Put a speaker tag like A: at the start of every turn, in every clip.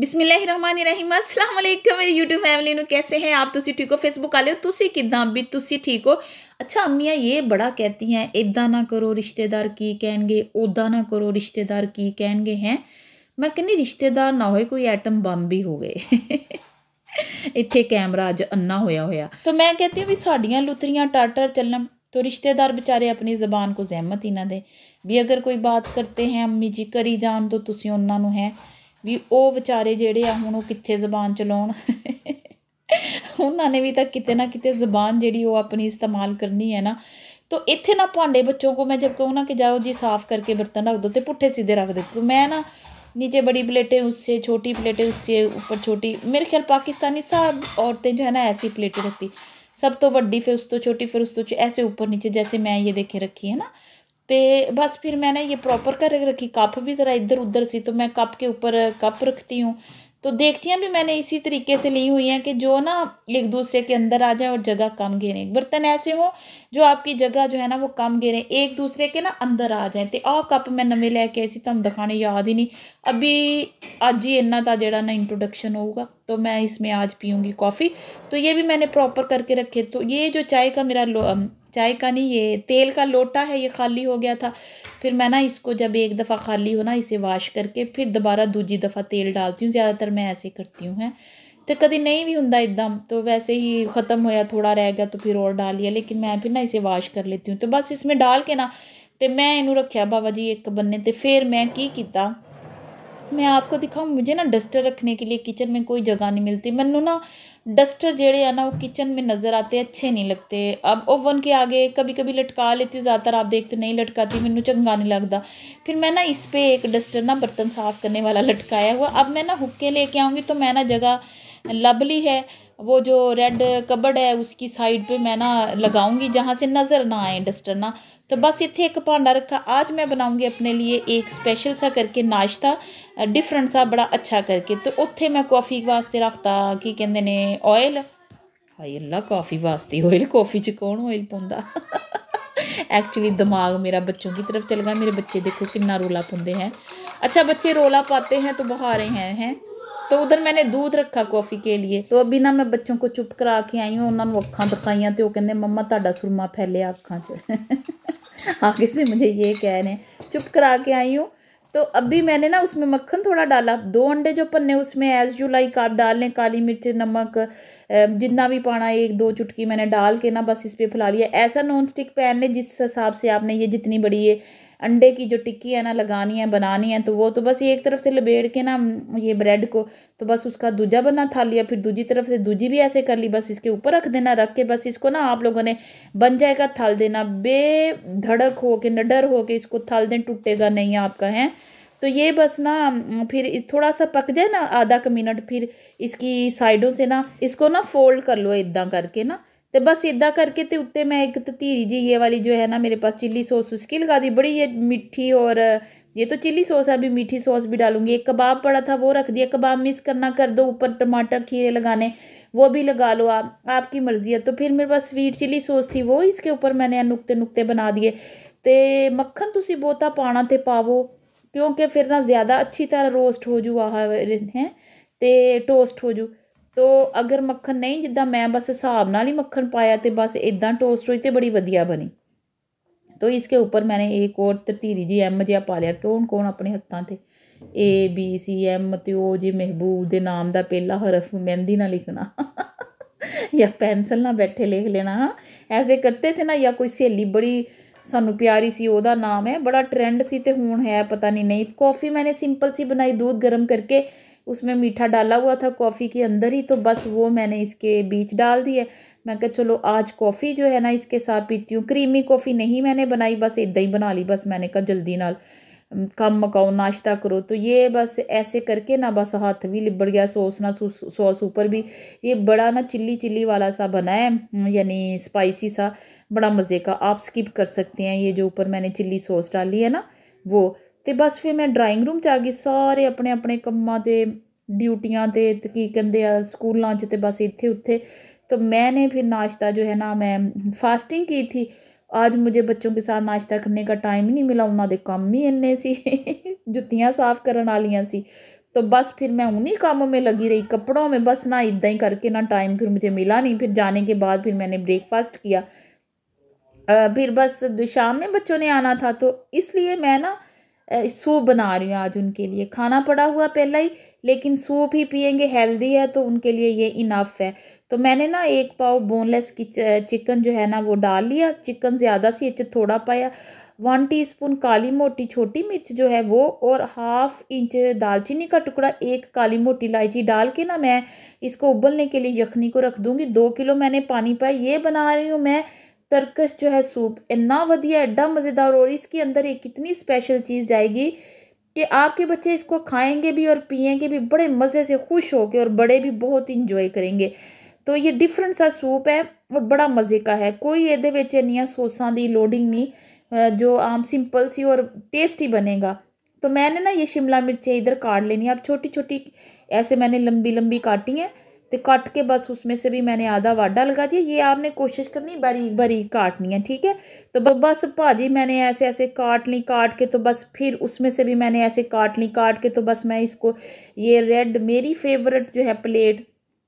A: ਬਿਸਮਿਲ੍ਲਾਹਿਰਰਹਿਮਾਨਿਰਰਹੀਮ ਅਸਲਾਮ ਅਲੈਕਮ ਮੇਰੀ YouTube family ਨੂੰ कैसे ਹੈ ਆਪ ਤੁਸੀਂ ਠੀਕ ਹੋ Facebook ਵਾਲਿਓ ਤੁਸੀਂ ਕਿਦਾਂ ਵੀ ਤੁਸੀਂ ਠੀਕ ਹੋ ਅੱਛਾ ਅੰਮੀਆਂ ਇਹ ਬੜਾ ਕਹਤੀ ਹੈ ਇਦਾਂ ਨਾ ਕਰੋ ਰਿਸ਼ਤੇਦਾਰ ਕੀ ਕਹਿਣਗੇ ਉਦਾਂ ਨਾ ਕਰੋ ਰਿਸ਼ਤੇਦਾਰ ਕੀ ਕਹਿਣਗੇ ਹੈ ਮੈਂ ਕਹਿੰਦੀ ਰਿਸ਼ਤੇਦਾਰ ਨਾ ਹੋਏ ਕੋਈ ਐਟਮ ਬੰਬ ਵੀ ਹੋ ਗਏ ਇੱਥੇ ਕੈਮਰਾ ਅੱਜ ਅੰਨਾ ਹੋਇਆ ਹੋਇਆ ਤਾਂ ਮੈਂ ਕਹਤੀ ਵੀ ਸਾਡੀਆਂ ਲੁੱਤਰੀਆਂ ਟਾਟਰ ਚੱਲਣ तो रिश्तेदार बेचारे अपनी जबान को जहमत ही ਦੇ ਵੀ ਅਗਰ ਕੋਈ ਬਾਤ ਕਰਤੇ ਹੈ ਅੰਮੀ ਜੀ ਕਰੀ करी ਤੋ ਤੁਸੀਂ ਉਹਨਾਂ ਨੂੰ ਹੈ भी वह बेचारे ਜਿਹੜੇ ਆ ਹੁਣ ਉਹ ਕਿੱਥੇ ਜ਼ਬਾਨ ਚਲਾਉਣ ਉਹਨਾਂ ਨੇ ਵੀ ਤਾਂ ਕਿਤੇ ਨਾ ਕਿਤੇ ਜ਼ਬਾਨ ਜਿਹੜੀ करनी है ना तो इतने ना भांडे बच्चों को मैं जब कहूँ ना कि जाओ जी साफ़ करके बर्तन रख दो तो पुट्ठे सीधे रख देते तो मैं ना नीचे बड़ी प्लेटें उससे छोटी प्लेटें उससे ऊपर छोटी मेरे ख्याल पाकिस्तानी सब औरतें जो है ना ऐसी प्लेटें रखती सब तो वड्डी फिर उस तो छोटी फिर उस तो ऐसे ऊपर नीचे जैसे मैं ये देखे रखी है ना तो बस फिर मैंने ये प्रॉपर कर रखी कप भी ज़रा इधर उधर सी तो मैं कप के ऊपर कप रखती हूँ तो देखती हैं भी मैंने इसी तरीके से ली हुई हैं कि जो ना एक दूसरे के अंदर आ जाए और जगह कम घेरे बर्तन ऐसे हों जो आपकी जगह जो है ना वो कम घेरें एक दूसरे के ना अंदर आ जाए तो आह कप मैं नमें लैके आई सी तुम दिखाने याद ही नहीं अभी अज ही इन्ना था जरा ना इंट्रोडक्शन होगा तो मैं इसमें आज पीऊँगी कॉफ़ी तो ये भी मैंने प्रॉपर करके रखे तो ये जो चाय का मेरा चाय का नहीं ये तेल का लोटा है ये खाली हो गया था फिर मैं ना इसको जब एक दफ़ा खाली हो ना इसे वाश करके फिर दोबारा दूजी दफ़ा तेल डालती हूँ ज़्यादातर मैं ऐसे करती हूँ है तो कभी नहीं भी होंगे एकदम तो वैसे ही ख़त्म होया थोड़ा रह गया तो फिर और डाल लिया लेकिन मैं फिर ना इसे वाश कर लेती हूँ तो बस इसमें डाल के ना तो मैं इनू रखिया बाबा जी एक बन्ने तो फिर मैं की किया मैं आपको दिखाऊँ मुझे ना डस्टर रखने के लिए किचन में कोई जगह नहीं मिलती मैं ना डस्टर जेड़े है ना वो किचन में नज़र आते अच्छे नहीं लगते अब ओवन के आगे कभी कभी लटका लेती हूँ ज़्यादातर आप देखते नहीं लटकाती मैंने चंगा नहीं लगता फिर मैं ना इस पर एक डस्टर ना बर्तन साफ़ करने वाला लटकाया हुआ अब मैं ना हुक्के लेके आऊँगी तो मैं ना जगह लबली है वो जो रेड कबर्ड है उसकी साइड पे मैं ना लगाऊंगी जहाँ से नज़र ना आए डस्टर ना तो बस इतने एक भांडा रखा आज मैं बनाऊँगी अपने लिए एक स्पेशल सा करके नाश्ता डिफरेंट सा बड़ा अच्छा करके तो उत्थे मैं कॉफ़ी वास्ते रखता कि कहें ऑयल हाई अल्लाह कॉफ़ी वास्ते ऑयल कॉफ़ी च कौन ऑयल पाँगा एक्चुअली दिमाग मेरा बच्चों की तरफ चल गया मेरे बच्चे देखो कि रोला पाते हैं अच्छा बच्चे रोला पाते हैं तो बहा रहे हैं हैं तो उधर मैंने दूध रखा कॉफ़ी के लिए तो अभी ना मैं बच्चों को चुप करा के आई हूँ उन्होंने अखा दिखाइया तो वह कहें मम्मा ताड़ा सुरमा फैलिया अखा च आगे से मुझे ये कह रहे हैं चुप करा के आई हूँ तो अभी मैंने ना उसमें मक्खन थोड़ा डाला दो अंडे जो पन्ने उसमें एज यू लाइक आप डाल लें काली मिर्च नमक जितना भी पाना एक दो चुटकी मैंने डाल के ना बस इस पर फैला लिया ऐसा नॉन स्टिक पैन लें जिस हिसाब से आपने ये जितनी बड़ी ये अंडे की जो टिक्की है ना लगानी है बनानी है तो वो तो बस ये एक तरफ से लबेड़ के ना ये ब्रेड को तो बस उसका दूजा बना था लिया फिर दूजी तरफ से दूजी भी ऐसे कर ली बस इसके ऊपर रख देना रख के बस इसको ना आप लोगों ने बन जाएगा थाल देना बेधड़क हो के नडर हो के इसको थाल दें टूटेगा नहीं आपका है तो ये बस ना फिर थोड़ा सा पक जाए ना आधा का मिनट फिर इसकी साइडों से ना इसको ना फोल्ड कर लो इदा करके ना तो बस इदा करके तो उत्ते मैं एक धीरी जी ये वाली जो है ना मेरे पास चिल्ली सॉस उसकी लगा दी बड़ी ये मीठी और ये तो चिल्ली सॉस है अभी मीठी सॉस भी डालूंगी एक कबाब पड़ा था वो रख दिया कबाब मिस करना कर दो ऊपर टमाटर खीरे लगाने वो भी लगा लो आप आपकी मर्ज़ी है तो फिर मेरे पास स्वीट चिली सॉस थी वो इसके ऊपर मैंने नुकते नुकते बना दिए तो मक्खन तुम बहुता पाना तो पावो क्योंकि फिर ना ज़्यादा अच्छी तरह रोस्ट हो जू आह तो टोस्ट हो जू ਤੋ ਅਗਰ ਮੱਖਣ ਨਹੀਂ ਜਿੱਦਾਂ ਮੈਂ ਬਸ ਹਿਸਾਬ ਨਾਲ ਹੀ ਮੱਖਣ ਪਾਇਆ ਤੇ ਬਸ ਇਦਾਂ ਟੋਸਟ ਹੋਈ ਤੇ ਬੜੀ ਵਧੀਆ ਬਣੀ ਤੋ ਇਸਕੇ ਉੱਪਰ ਮੈਨੇ ਇੱਕ ਹੋਰ ਤਰਤੀਰੀ ਜੀ ਐਮ ਜਿਆ ਪਾ ਲਿਆ ਕਿਉਂ ਕੋਣ ਆਪਣੇ ਹੱਥਾਂ ਤੇ ਏ ਬੀ ਸੀ ਐਮ ਤੇ ਉਹ ਜੀ ਮਹਿਬੂਬ ਦੇ ਨਾਮ ਦਾ ਪਹਿਲਾ ਹਰਫ ਮਹਿੰਦੀ ਨਾਲ ਲਿਖਣਾ ਜਾਂ ਪੈਨਸਲ ਨਾਲ ਬੈਠੇ ਲਿਖ ਲੈਣਾ ਐਸੇ ਕਰਤੇ ਥੇ ਨਾ ਜਾਂ ਕੋਈ ਸਹੇਲੀ ਬੜੀ ਸਾਨੂੰ ਪਿਆਰੀ ਸੀ ਉਹਦਾ ਨਾਮ ਹੈ ਬੜਾ ਟ੍ਰੈਂਡ ਸੀ ਤੇ ਹੁਣ ਹੈ ਪਤਾ ਨਹੀਂ ਨਹੀਂ ਕਾਫੀ ਮੈਨੇ ਸਿੰਪਲ ਸੀ ਬਣਾਈ ਦੁੱਧ ਗਰਮ ਕਰਕੇ उसमें मीठा डाला हुआ था कॉफ़ी के अंदर ही तो बस वो मैंने इसके बीच डाल दिया मैं कहा चलो आज कॉफ़ी जो है ना इसके साथ पीती हूँ क्रीमी कॉफ़ी नहीं मैंने बनाई बस इदा ही बना ली बस मैंने कहा जल्दी नाल कम मकाओ नाश्ता करो तो ये बस ऐसे करके ना बस हाथ भी लिबड़ गया सॉस ना सॉस ऊपर भी ये बड़ा ना चिल्ली चिल्ली वाला सा बना है यानी स्पाइसी सा बड़ा मज़े का आप स्किप कर सकते हैं ये जो ऊपर मैंने चिल्ली सॉस डाली है ना वो तो बस फिर मैं ड्राइंग रूम च आ गई सारे अपने अपने ਕੰਮਾਂ 'ਤੇ ਡਿਊਟੀਆਂ 'ਤੇ ਅਤੇ ਕੀ ਕਹਿੰਦੇ ਆ ਸਕੂਲਾਂ 'ਚ ਅਤੇ तो मैंने फिर नाश्ता जो है ना मैं फास्टिंग की थी आज मुझे बच्चों के साथ नाश्ता करने का टाइम ही नहीं मिला उन्होंने काम ही इन्ने सी जुत्तियाँ साफ करने वाली सी तो बस फिर मैं उन्हीं कामों में लगी रही कपड़ों में बस ना इदा ही करके ना टाइम फिर मुझे मिला नहीं फिर जाने के बाद फिर मैंने ब्रेकफास्ट किया फिर बस शाम में बच्चों ने आना था तो इसलिए मैं ना सूप बना रही हूँ आज उनके लिए खाना पड़ा हुआ पहला ही लेकिन सूप ही पियेंगे हेल्दी है तो उनके लिए ये इनफ है तो मैंने ना एक पाव बोनलेस चिकन जो है ना वो डाल लिया चिकन ज़्यादा सी अच्छे थोड़ा पाया वन टीस्पून काली मोटी छोटी मिर्च जो है वो और हाफ इंच दालचीनी का टुकड़ा एक काली मोटी इलायची डाल के ना मैं इसको उबलने के लिए यखनी को रख दूँगी दो किलो मैंने पानी पाया ये बना रही हूँ मैं तरकश जो है सूप इन्ना वधिया एडा मज़ेदार और इसके अंदर एक इतनी स्पेशल चीज़ जाएगी कि आपके बच्चे इसको खाएंगे भी और पियेंगे भी बड़े मज़े से खुश होकर और बड़े भी बहुत इंजॉय करेंगे तो ये डिफरेंट सा सूप है और बड़ा मज़े का है कोई ये ਵਿੱਚ सोसा की लोडिंग नहीं जो आम सिंपल सी और टेस्टी बनेगा तो मैंने ना ये शिमला मिर्चें इधर काट लेनी आप छोटी छोटी ऐसे मैंने लंबी लंबी काटी हैं तो कट के बस उसमें से भी मैंने आधा वाडा लगा दिया ये आपने कोशिश करनी बारीक बारीक काटनी है ठीक है तो बस भाजी मैंने ऐसे ऐसे काट ली काट के तो बस फिर उसमें से भी मैंने ऐसे काट ली काट के तो बस मैं इसको ये रेड मेरी फेवरेट जो है प्लेट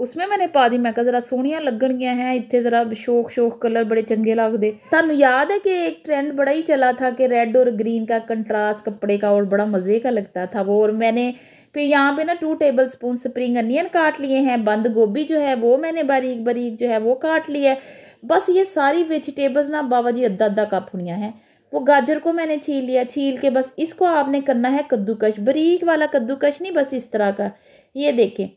A: उसमें मैंने दी मैं ਮੈਂ ज़रा सोहनिया लगन ਲੱਗਣਗੀਆਂ हैं इतने जरा शोक शोक कलर बड़े चंगे लगते थानू याद है कि एक ट्रेंड बड़ा ही चला था कि रेड और ग्रीन का कंट्रास्ट कपड़े का और बड़ा मज़े का लगता था वो और मैंने फिर यहाँ पे ना two tablespoon spring onion काट लिए हैं बंद गोभी जो है वो मैंने बारीक बारीक जो है वो काट लिया है बस ये सारी वेजिटेबल्स ना बाबा जी अद्धा अद्धा कप हुनियाँ हैं वो गाजर को मैंने छील लिया छील के बस इसको आपने करना है कद्दूकश बारीक वाला कद्दूकश नहीं बस इस तरह का ये देखें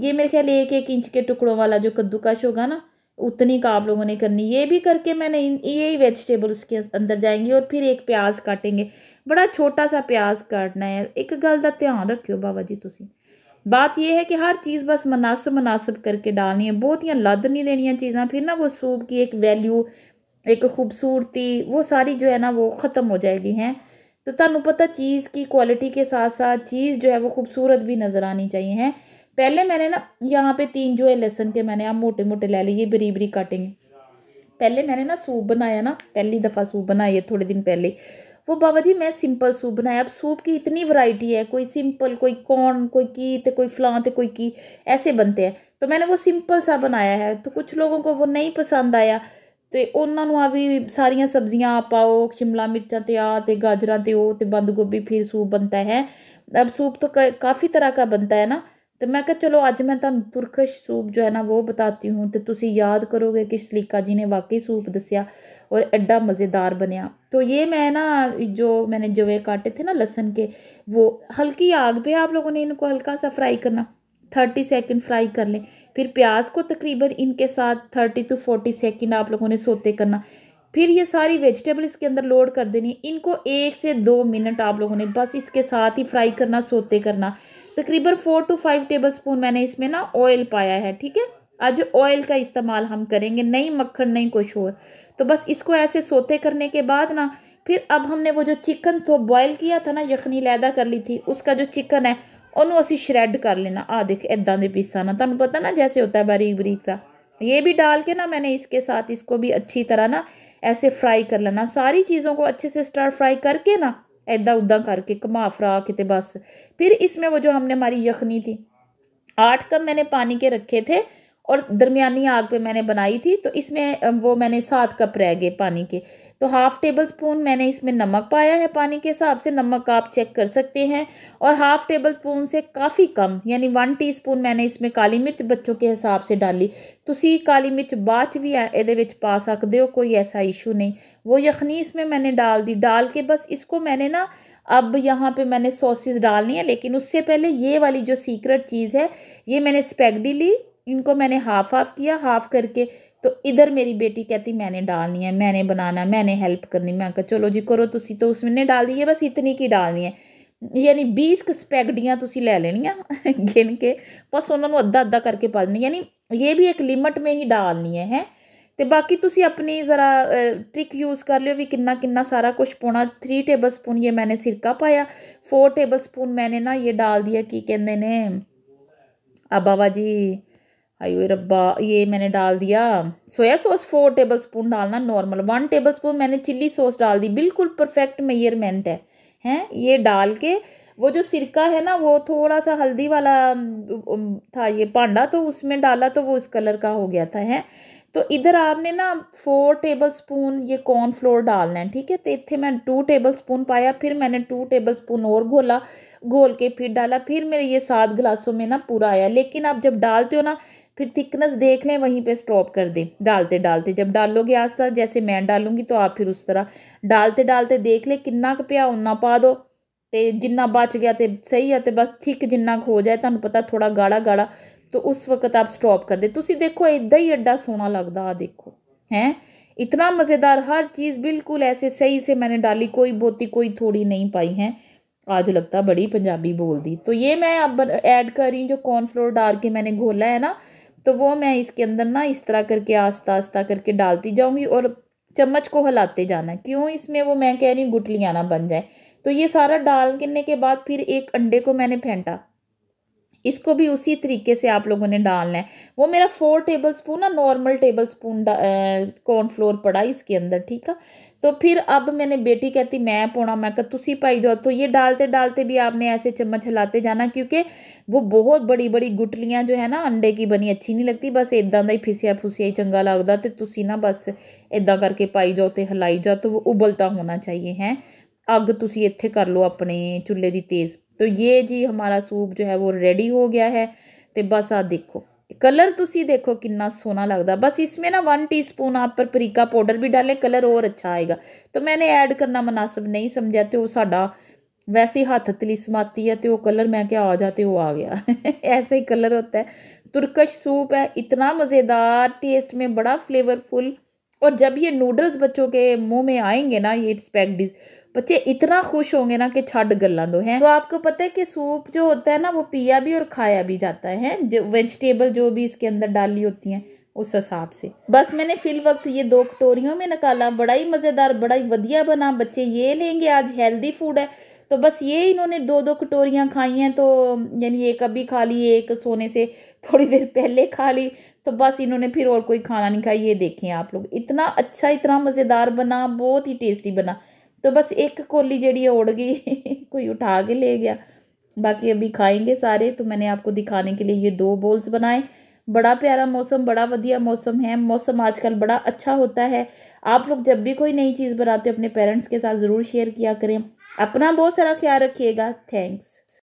A: ये मेरे ख्याल एक एक इंच के टुकड़ों वाला जो कद्दूकश होगा ना उतनी का आप लोगों ने करनी ये भी करके मैंने यही वेजिटेबल उसके अंदर जाएंगी और फिर एक प्याज काटेंगे बड़ा छोटा सा प्याज काटना है एक गल का ध्यान रखियो बाबा जी तुम बात यह है कि हर चीज़ बस मुनासिब मुनासिब करके डालनी है बहुत ही लद नहीं देनी चीज़ा फिर ना वो सूप की एक वैल्यू एक खूबसूरती वो सारी जो है ना वो ख़त्म हो जाएगी हैं तो ਤੁਹਾਨੂੰ पता चीज़ की क्वालिटी के साथ साथ चीज़ जो है वो खूबसूरत भी नज़र आनी चाहिए हैं पहले मैंने ना यहाँ पे तीन जो है लहसुन के मैंने आप मोटे मोटे ले लिए बरी बरी काटेंगे पहले मैंने ना सूप बनाया ना पहली दफ़ा सूप बनाया है थोड़े दिन पहले वो बाबा जी मैं सिंपल सूप बनाया अब सूप की इतनी वैरायटी है कोई सिंपल कोई कौन कोई की तो कोई फलां तो कोई की ऐसे बनते हैं तो मैंने वो सिंपल सा बनाया है तो कुछ लोगों को वो नहीं पसंद आया तो उन्होंने अभी सारिया सब्जियां पाओ शिमला मिर्चा तो आ ਤੇ तो तो बंद गोभी फिर सूप बनता है अब सूप तो ਹੈ ਅਬ ਸੂਪ का ਕਾਫੀ ਤਰ੍ਹਾਂ ਦਾ तो मैं क्या चलो अज मैं तुम ਤੁਰਕਸ਼ सूप जो है ना वो बताती हूँ तो तुम याद करोगे कि सलीका जी ने वाकई सूप दसिया और एडा मज़ेदार बनिया तो ये मैं ना जो मैंने जवे काटे थे ना लहसन के वो हल्की आग पे आप लोगों ने इनको हल्का सा फ्राई करना थर्टी सेकेंड फ्राई कर लें फिर प्याज को तकरीबन इनके साथ थर्टी टू फोर्टी सेकेंड आप लोगों ने सोते करना फिर ये सारी वेजिटेबल इसके अंदर लोड कर देनी है इनको एक से दो मिनट आप लोगों ने बस इसके साथ ही फ्राई करना सोते करना तकरीबन four to five tablespoon मैंने इसमें ना ऑयल पाया है ठीक है आज ऑयल का इस्तेमाल हम करेंगे नहीं मक्खन नहीं कुछ और तो बस इसको ऐसे सोते करने के बाद ना फिर अब हमने वो जो चिकन तो बॉयल किया था ना यखनी लैदा कर ली थी उसका जो चिकन है ਉਹਨੂੰ ਅਸੀਂ कर लेना आ देख इदा ਇਦਾਂ पीसा ना तुम पता ना जैसे होता है बारीक बरीक सा ये भी डाल के ना मैंने इसके साथ इसको भी अच्छी तरह ना ऐसे फ्राई कर लेना सारी चीज़ों को अच्छे से स्टार फ्राई करके ना ऐदा उदा करके घुमा फ्रा के बस फिर इसमें वो जो हमने हमारी यखनी थी आठ कप मैंने पानी के रखे थे और दरमियानी आग पे मैंने बनाई थी तो इसमें वो मैंने सात कप रह गए पानी के तो हाफ़ टेबल स्पून मैंने इसमें नमक पाया है पानी के हिसाब से नमक आप चेक कर सकते हैं और हाफ़ टेबल स्पून से काफ़ी कम यानी वन टीस्पून मैंने इसमें काली मिर्च बच्चों के हिसाब से डाली तुम काली मिर्च ਬਾਅਦ भी ये पा सकते हो कोई ऐसा इशू नहीं वो यखनी इसमें मैंने डाल दी डाल के बस इसको मैंने ना अब यहाँ पे मैंने सॉसेस डालनी है लेकिन उससे पहले ये वाली जो सीक्रेट चीज़ है ये मैंने स्पैगडी ली इनको मैंने हाफ हाफ किया हाफ करके तो इधर मेरी बेटी कहती मैंने डालनी है मैंने बनाना मैंने हेल्प करनी मैं कहा चलो जी करो तुम तो उसमें ने डाल दी है बस इतनी की डालनी है यानी बीस स्पैगडियाँ तुम ले लेनिया गिन के बस उन्होंने अद्धा अद्धा करके पालनी यानी ये भी एक लिमिट में ही डालनी है, है? तो बाकी तुम अपनी ज़रा ट्रिक यूज़ कर लियो भी कि सारा कुछ पौना थ्री टेबल स्पून ये मैंने सिरका पाया फोर टेबल स्पून मैंने ना ये डाल दिया कि कहें अबावा जी आयो रब्बा ये मैंने डाल दिया soya sauce four tablespoon डालना नॉर्मल वन टेबल स्पून मैंने चिल्ली सॉस डाल दी बिल्कुल परफेक्ट मेयरमेंट है हैं ये डाल के वो जो सिरका है ना वो थोड़ा सा हल्दी वाला था ये पांडा तो उसमें डाला तो वो उस कलर का हो गया था है तो इधर आपने ना फोर टेबल स्पून ये कॉर्न फ्लोर डालना है ठीक है तो इतने मैं टू टेबल स्पून पाया फिर मैंने टू टेबल स्पून और घोला घोल के फिर डाला फिर मेरे ये सात गिलासों में ना पूरा आया लेकिन आप जब डालते हो ना फिर थिकनेस देख लें वहीं पे स्टॉप कर दें डालते डालते जब डालोगे तक जैसे मैं डालूंगी तो आप फिर उस तरह डालते डालते देख लें किन्ना क पिया उन्ना पा दो तो जिन्ना बच गया तो सही है तो बस थिक जिन्ना हो जाए तो पता थोड़ा गाढ़ा गाढ़ा तो उस वक्त आप स्टॉप कर ਦੇ तुम देखो इदा ही ਐਡਾ सोहना लगता आ देखो है इतना मज़ेदार हर चीज़ बिल्कुल ऐसे सही से मैंने डाली कोई बोती कोई थोड़ी नहीं पाई है आज लगता बड़ी पंजाबी बोल दी तो ये मैं अब ऐड कर रही हूँ जो कॉर्नफ्लोर डाल के मैंने घोला है ना तो वो मैं इसके अंदर ना इस तरह करके आस्ता आस्ता करके डालती जाऊँगी और चम्मच को हिलाते जाना क्यों इसमें वो मैं कह रही हूँ गुटलियाँ ना बन जाए तो ये सारा डाल करने के बाद फिर एक अंडे को मैंने फेंटा इसको भी उसी तरीके से आप लोगों ने डालना है वो मेरा फोर टेबल स्पून ना नॉर्मल टेबल स्पून कॉर्नफ्लोर पड़ा इसके अंदर ठीक है तो फिर अब मैंने बेटी कहती मैं पौना मैं कहा तुम पाई जाओ तो ये डालते डालते भी आपने ऐसे चम्मच हिलाते जाना क्योंकि वो बहुत बड़ी बड़ी गुटलियाँ जो है ना अंडे की बनी अच्छी नहीं लगती बस इदा का ही फिसिया फुसिया ही चंगा लगता तो तुम ना बस इदा करके पाई जाओ तो हिलाई जाओ तो वो उबलता होना चाहिए है अग तुम इतने कर लो अपने चूल्हे की तेज़ तो ये जी हमारा सूप जो है वो रेडी हो गया है तो बस आ देखो कलर ਤੁਸੀਂ देखो कि सोना लगता बस इसमें ना वन टीस्पून आप ਪਪਰੀਕਾ पाउडर भी डाले कलर और अच्छा आएगा तो मैंने ऐड करना मुनासिब नहीं समझा तो वो साढ़ा वैसे ही हाथ समाती है तो वो कलर मैं क्या आ जाते वो आ गया ऐसे ही कलर होता है तुर्कश सूप है इतना मज़ेदार टेस्ट में बड़ा फ्लेवरफुल और जब ये नूडल्स बच्चों के मुंह में आएंगे ना ये स्पैग डिश बच्चे इतना खुश होंगे ना कि छठ गल्ला दो हैं तो आपको पता है कि सूप जो होता है ना वो पिया भी और खाया भी जाता है जो वेजिटेबल जो भी इसके अंदर डाली होती हैं उस हिसाब से बस मैंने फिल वक्त ये दो कटोरियों में निकाला बड़ा ही मज़ेदार बड़ा ही वधिया बना बच्चे ये लेंगे आज हेल्दी फूड है तो बस ये इन्होंने दो दो कटोरियाँ खाई हैं तो यानी एक अभी खा ली एक सोने से थोड़ी देर पहले खा ली तो बस इन्होंने फिर और कोई खाना नहीं खाया ये देखें आप लोग इतना अच्छा इतना मज़ेदार बना बहुत ही टेस्टी बना तो बस एक कोली जड़ी उड़ गई कोई उठा के ले गया बाकी अभी खाएंगे सारे तो मैंने आपको दिखाने के लिए ये दो बोल्स बनाए बड़ा प्यारा मौसम बड़ा वधिया मौसम है मौसम आजकल बड़ा अच्छा होता है आप लोग जब भी कोई नई चीज़ बनाते हो अपने पेरेंट्स के साथ ज़रूर शेयर किया करें अपना बहुत सारा ख्याल रखिएगा थैंक्स